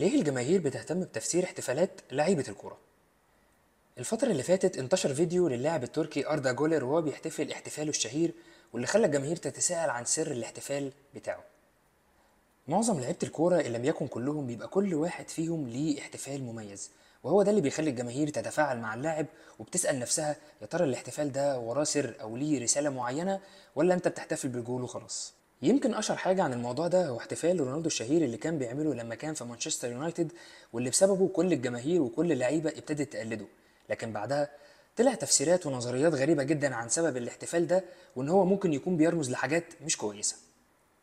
ليه الجماهير بتهتم بتفسير احتفالات لعيبة الكورة؟ الفترة اللي فاتت انتشر فيديو للاعب التركي أردا جولر وهو بيحتفل احتفاله الشهير واللي خلى الجماهير تتساءل عن سر الاحتفال بتاعه. معظم لعيبة الكورة إن لم يكن كلهم بيبقى كل واحد فيهم ليه احتفال مميز وهو ده اللي بيخلي الجماهير تتفاعل مع اللاعب وبتسأل نفسها يا ترى الاحتفال ده وراه سر أو ليه رسالة معينة ولا أنت بتحتفل بالجول وخلاص. يمكن اشهر حاجه عن الموضوع ده هو احتفال رونالدو الشهير اللي كان بيعمله لما كان في مانشستر يونايتد واللي بسببه كل الجماهير وكل اللعيبه ابتدت تقلده لكن بعدها طلع تفسيرات ونظريات غريبه جدا عن سبب الاحتفال ده وان هو ممكن يكون بيرمز لحاجات مش كويسه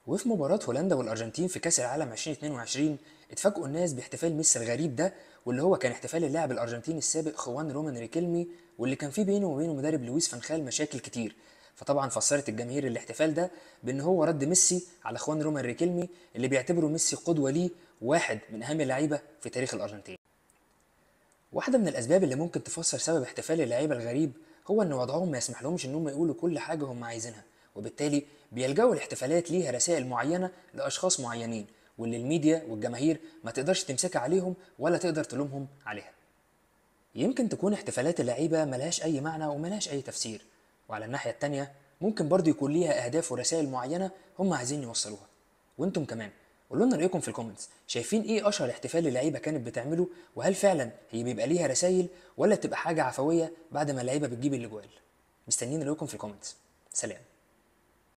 وفي مباراة هولندا والأرجنتين في كأس العالم 2022 اتفاجئوا الناس باحتفال ميسي الغريب ده واللي هو كان احتفال اللاعب الأرجنتيني السابق خوان رومان ريكيلمي واللي كان فيه بينه وبينه مدرب لويس فانخال مشاكل كتير فطبعا فسرت الجماهير الاحتفال ده بان هو رد ميسي على اخوان رومان ريكيلمي اللي بيعتبروا ميسي قدوه ليه واحد من اهم اللعيبه في تاريخ الارجنتين واحده من الاسباب اللي ممكن تفسر سبب احتفال اللعيبه الغريب هو ان وضعهم ما يسمح لهمش انهم يقولوا كل حاجه هم عايزينها وبالتالي بيلجأوا الاحتفالات ليها رسائل معينه لاشخاص معينين واللي الميديا والجماهير ما تقدرش تمسك عليهم ولا تقدر تلومهم عليها يمكن تكون احتفالات اللعيبة ملهاش أي معنى وملهاش أي تفسير وعلى الناحية التانية ممكن برضو يكون ليها أهداف ورسائل معينة هم عايزين يوصلوها وانتم كمان قولوا لنا رأيكم في الكومنتس شايفين ايه اشهر احتفال اللعيبه كانت بتعمله وهل فعلا هي بيبقى ليها رسائل ولا بتبقى حاجه عفويه بعد ما اللعيبه بتجيب الاجوال مستنيين رأيكم في الكومنتس سلام